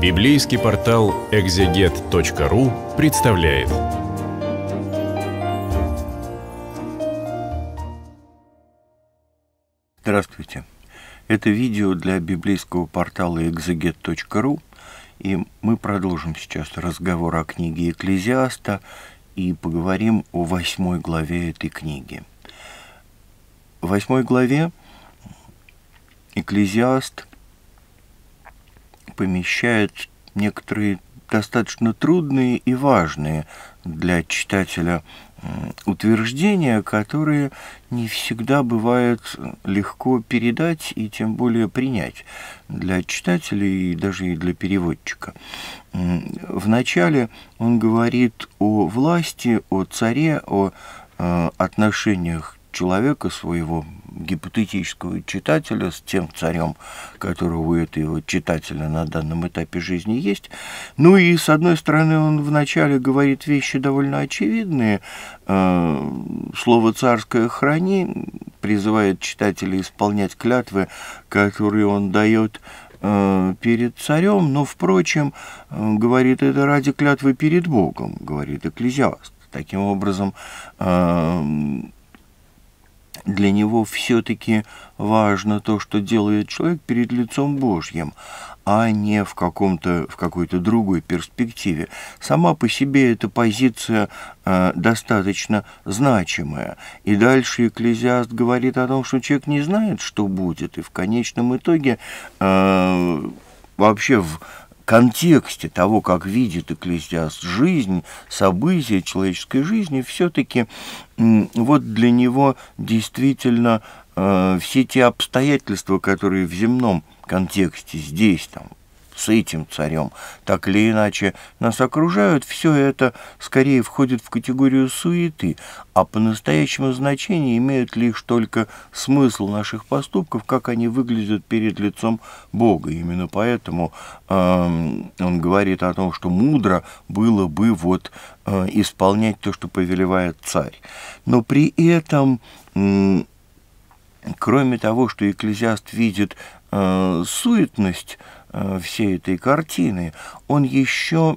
Библейский портал экзегет.ру представляет. Здравствуйте. Это видео для библейского портала экзегет.ру, и мы продолжим сейчас разговор о книге Экклезиаста и поговорим о восьмой главе этой книги. В восьмой главе Экклезиаст – помещают некоторые достаточно трудные и важные для читателя утверждения, которые не всегда бывает легко передать и тем более принять для читателя и даже и для переводчика. Вначале он говорит о власти, о царе, о э, отношениях человека, своего гипотетического читателя с тем царем, которого у этого читателя на данном этапе жизни есть. Ну и, с одной стороны, он вначале говорит вещи довольно очевидные. Э, слово «царское храни» призывает читателя исполнять клятвы, которые он дает э, перед царем, но, впрочем, э, говорит это ради клятвы перед Богом, говорит экклезиаст. Таким образом, для него все-таки важно то, что делает человек перед лицом Божьим, а не в, каком-то, в какой-то другой перспективе. Сама по себе эта позиция э, достаточно значимая. И дальше Экклезиаст говорит о том, что человек не знает, что будет, и в конечном итоге э, вообще в контексте того, как видит Экклесиаст жизнь, события человеческой жизни, все-таки вот для него действительно э, все те обстоятельства, которые в земном контексте здесь, там, с этим царем. Так или иначе, нас окружают, все это скорее входит в категорию суеты, а по-настоящему значение имеют лишь только смысл наших поступков, как они выглядят перед лицом Бога. Именно поэтому э, он говорит о том, что мудро было бы вот э, исполнять то, что повелевает царь. Но при этом... Э, Кроме того, что экклезиаст видит э, суетность Э, всей этой картины, он еще,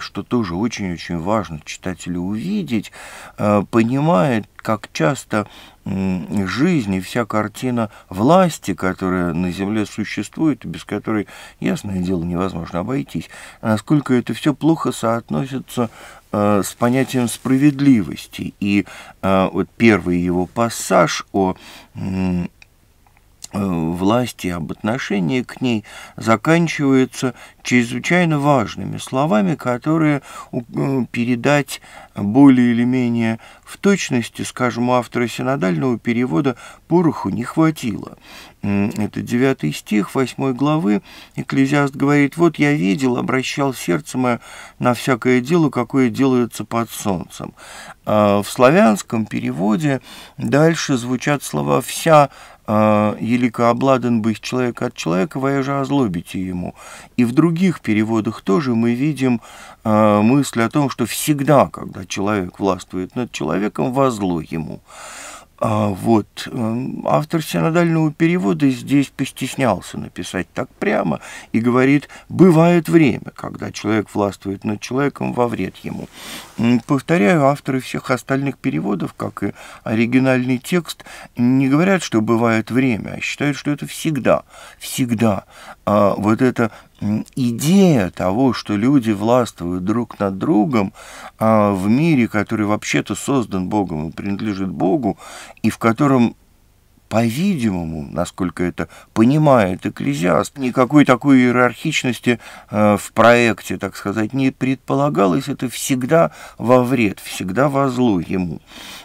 что тоже очень-очень важно читателю увидеть, э, понимает, как часто жизнь и вся картина власти, которая на Земле существует, без которой, ясное дело, невозможно обойтись, насколько это все плохо соотносится э, с понятием справедливости. И вот первый его пассаж о Э, власти, об отношении к ней заканчиваются чрезвычайно важными словами, которые э, передать более или менее в точности, скажем, у автора синодального перевода пороху не хватило. Это девятый стих восьмой главы. Экклезиаст говорит, «Вот я видел, обращал сердце мое на всякое дело, какое делается под солнцем». Э, в славянском переводе дальше звучат слова «вся а, елика обладан быть человек от человека, вы же озлобите ему. И в других переводах тоже мы видим а, мысль о том, что всегда, когда человек властвует над человеком, во зло ему. А, вот. Эм, автор синодального перевода здесь постеснялся написать так прямо и говорит, бывает время, когда человек властвует над человеком во вред ему. Повторяю, авторы всех остальных переводов, как и оригинальный текст, не говорят, что бывает время, а считают, что это всегда, всегда. А вот это идея того, что люди властвуют друг над другом а в мире, который вообще-то создан Богом и принадлежит Богу, и в котором по-видимому, насколько это понимает экклезиаст, никакой такой иерархичности э, в проекте, так сказать, не предполагалось. Это всегда во вред, всегда во зло ему.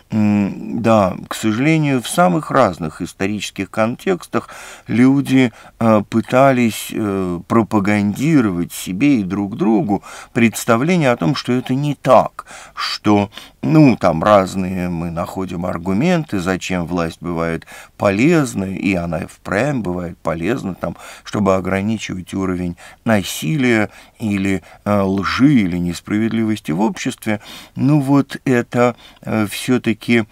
Да, к сожалению, в самых разных исторических контекстах люди э, пытались э, пропагандировать себе и друг другу представление о том, что это не так, что, ну, там разные мы находим аргументы, зачем власть бывает полезна, и она и впрямь бывает полезна, там, чтобы ограничивать уровень насилия или э, лжи или несправедливости в обществе. Ну вот это все-таки все-таки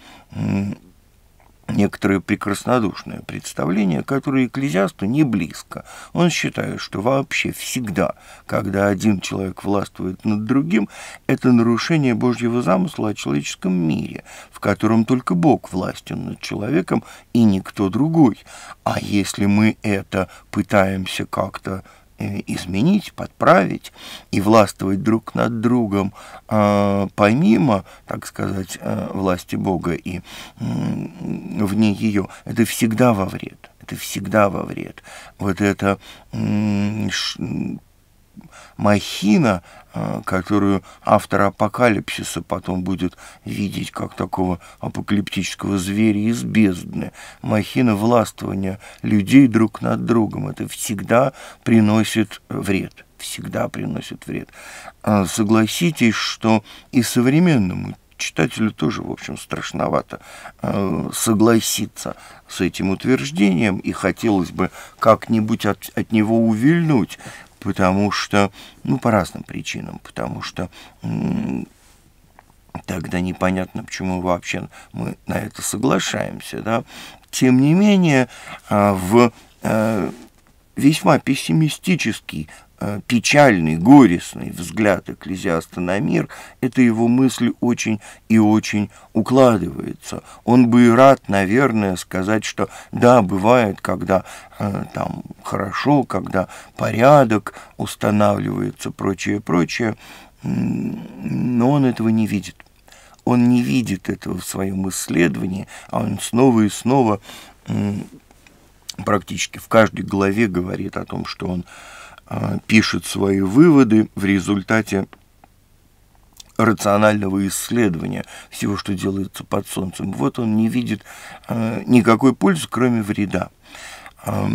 некоторое прекраснодушное представление, которое экклезиасту не близко. Он считает, что вообще всегда, когда один человек властвует над другим, это нарушение Божьего замысла о человеческом мире, в котором только Бог властен над человеком и никто другой. А если мы это пытаемся как-то Э, изменить, подправить и властвовать друг над другом, а, помимо, так сказать, э, власти Бога и вне ее, это всегда во вред. Это всегда во вред. Вот это махина, э, которую автор апокалипсиса потом будет видеть как такого апокалиптического зверя из бездны. Махина властвования людей друг над другом. Это всегда приносит вред всегда приносит вред. А, согласитесь, что и современному читателю тоже, в общем, страшновато э, согласиться с этим утверждением, и хотелось бы как-нибудь от, от него увильнуть потому что, ну, по разным причинам, потому что тогда непонятно, почему вообще мы на это соглашаемся, да. Тем не менее, а, в э, весьма пессимистический Э, печальный, горестный взгляд экклезиаста на мир, это его мысль очень и очень укладывается. Он бы и рад, наверное, сказать, что да, бывает, когда э, там хорошо, когда порядок устанавливается, прочее, прочее, но он этого не видит. Он не видит этого в своем исследовании, а он снова и снова э, практически в каждой главе говорит о том, что он а, пишет свои выводы в результате рационального исследования всего, что делается под солнцем. Вот он не видит а, никакой пользы, кроме вреда. А,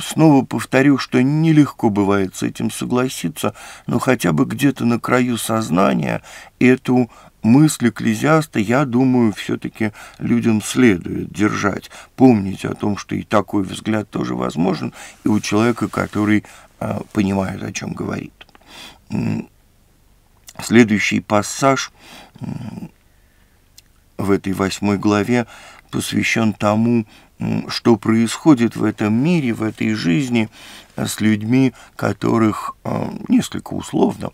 снова повторю, что нелегко бывает с этим согласиться, но хотя бы где-то на краю сознания эту мысль экклезиаста, я думаю, все-таки людям следует держать, помнить о том, что и такой взгляд тоже возможен, и у человека, который а, понимают, о чем говорит. Следующий пассаж в этой восьмой главе посвящен тому, что происходит в этом мире, в этой жизни а, с людьми, которых а, несколько условно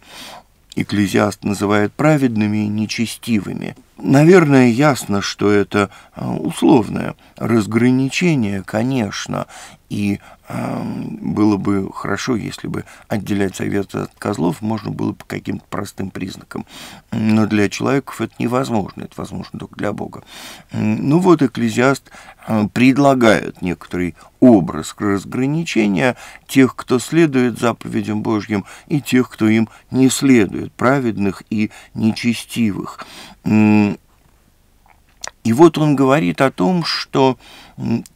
экклезиаст называет праведными и нечестивыми – Наверное, ясно, что это э, условное разграничение, конечно, и э, было бы хорошо, если бы отделять советы от козлов можно было по каким-то простым признакам. Но для человеков это невозможно, это возможно только для Бога. Ну вот экклезиаст э, предлагает некоторый образ разграничения тех, кто следует заповедям Божьим, и тех, кто им не следует, праведных и нечестивых. И вот он говорит о том, что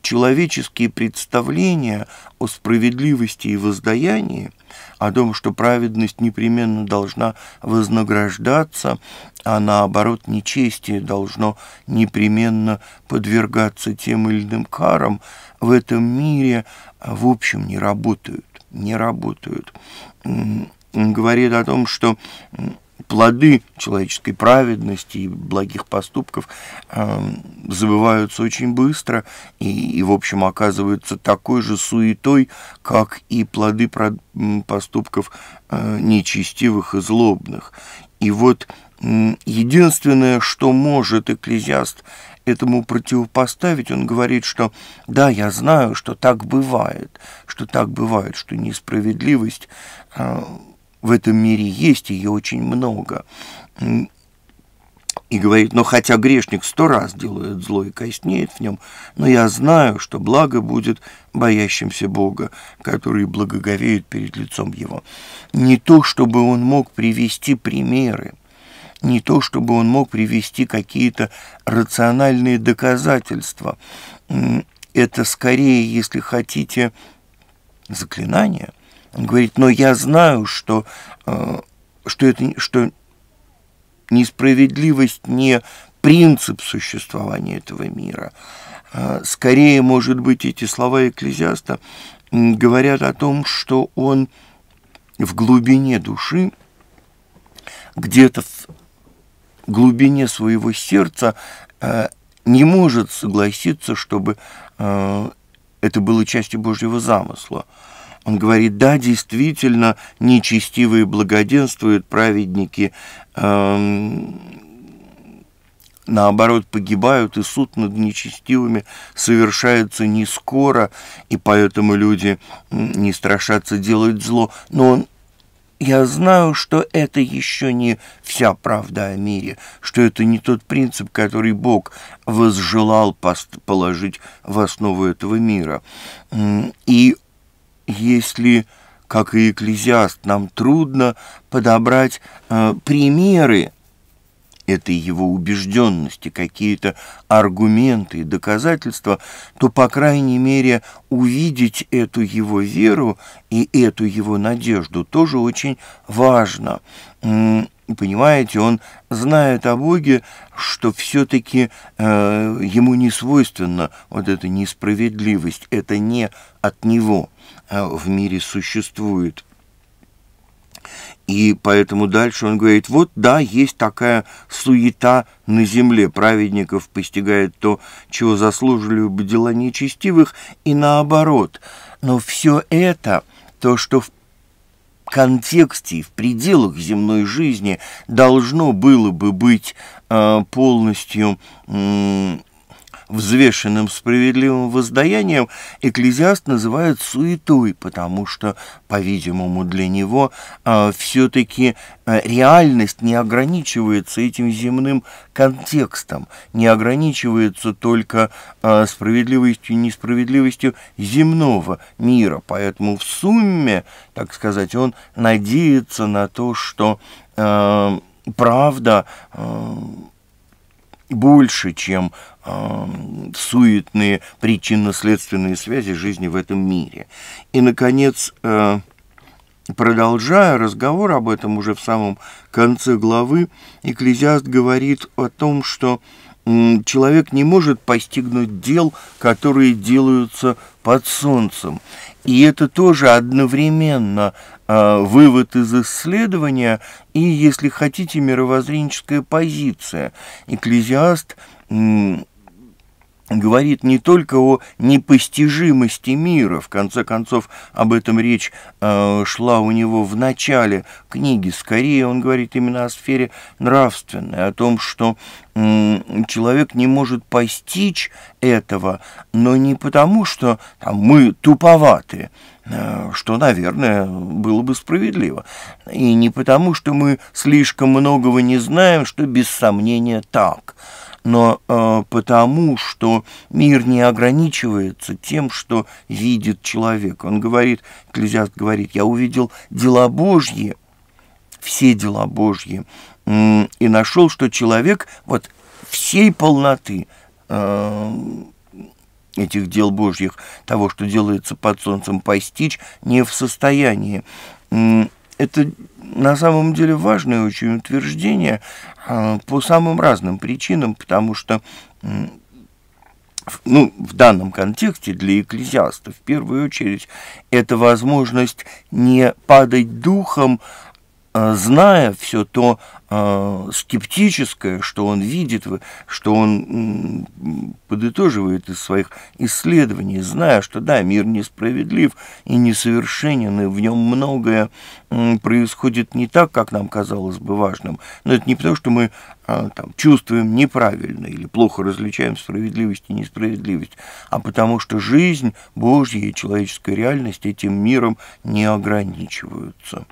человеческие представления о справедливости и воздаянии, о том, что праведность непременно должна вознаграждаться, а наоборот нечестие должно непременно подвергаться тем или иным карам, в этом мире в общем не работают, не работают. Он говорит о том, что плоды человеческой праведности и благих поступков э, забываются очень быстро и, и, в общем, оказываются такой же суетой, как и плоды про, поступков э, нечестивых и злобных. И вот э, единственное, что может экклезиаст этому противопоставить, он говорит, что да, я знаю, что так бывает, что так бывает, что несправедливость... Э, в этом мире есть, ее очень много. И говорит, но хотя грешник сто раз делает зло и коснеет в нем, но я знаю, что благо будет боящимся Бога, которые благоговеют перед лицом его. Не то, чтобы он мог привести примеры, не то, чтобы он мог привести какие-то рациональные доказательства. Это скорее, если хотите, заклинание – он говорит, но я знаю, что, э, что, это, что несправедливость не принцип существования этого мира. Э, скорее, может быть, эти слова экклезиаста говорят о том, что он в глубине души, где-то в глубине своего сердца э, не может согласиться, чтобы это было частью Божьего замысла. Он говорит, да, действительно, нечестивые благоденствуют, праведники эм, наоборот погибают, и суд над нечестивыми совершается не скоро, и поэтому люди не страшатся делать зло. Но он я знаю, что это еще не вся правда о мире, что это не тот принцип, который Бог возжелал пост положить в основу этого мира. И если, как и экклезиаст, нам трудно подобрать э, примеры этой его убежденности, какие-то аргументы и доказательства, то, по крайней мере, увидеть эту его веру и эту его надежду тоже очень важно. Понимаете, он знает о Боге, что все-таки э, ему не свойственно вот эта несправедливость, это не от него. А, в мире существует. И поэтому дальше он говорит, вот да, есть такая суета на земле, праведников постигает то, чего заслужили бы дела нечестивых, и наоборот. Но все это, то, что в контексте в пределах земной жизни должно было бы быть э, полностью э, взвешенным справедливым воздаянием экклезиаст называет суетой, потому что, по-видимому, для него э, а, все-таки э, а, реальность не ограничивается этим земным контекстом, не ограничивается только э, справедливостью и несправедливостью земного мира. Поэтому в сумме, так сказать, он надеется на то, что э, правда... Э, больше, чем э, суетные причинно-следственные связи жизни в этом мире. И, наконец, э, продолжая разговор об этом уже в самом конце главы, Экклезиаст говорит о том, что э, человек не может постигнуть дел, которые делаются под солнцем. И это тоже одновременно а, вывод из исследования и, если хотите, мировоззренческая позиция. Экклезиаст говорит не только о непостижимости мира, в конце концов об этом речь э, шла у него в начале книги, скорее он говорит именно о сфере нравственной, о том, что человек не может постичь этого, но не потому, что там, мы туповаты, э, что, наверное, было бы справедливо, и не потому, что мы слишком многого не знаем, что без сомнения так – но э, потому, что мир не ограничивается тем, что видит человек. Он говорит, Экклезиаст говорит, я увидел дела Божьи, все дела Божьи, и нашел, что человек вот всей полноты э, этих дел Божьих, того, что делается под солнцем, постичь не в состоянии. Это на самом деле важное очень утверждение а, по самым разным причинам, потому что ну, в данном контексте для экклезиаста в первую очередь это возможность не падать духом, Э, зная все то э, скептическое, что он видит, что он м, подытоживает из своих исследований, зная, что да, мир несправедлив и несовершенен, и в нем многое м, происходит не так, как нам казалось бы важным. Но это не потому, что мы э, там, чувствуем неправильно или плохо различаем справедливость и несправедливость, а потому что жизнь Божья и человеческая реальность этим миром не ограничиваются.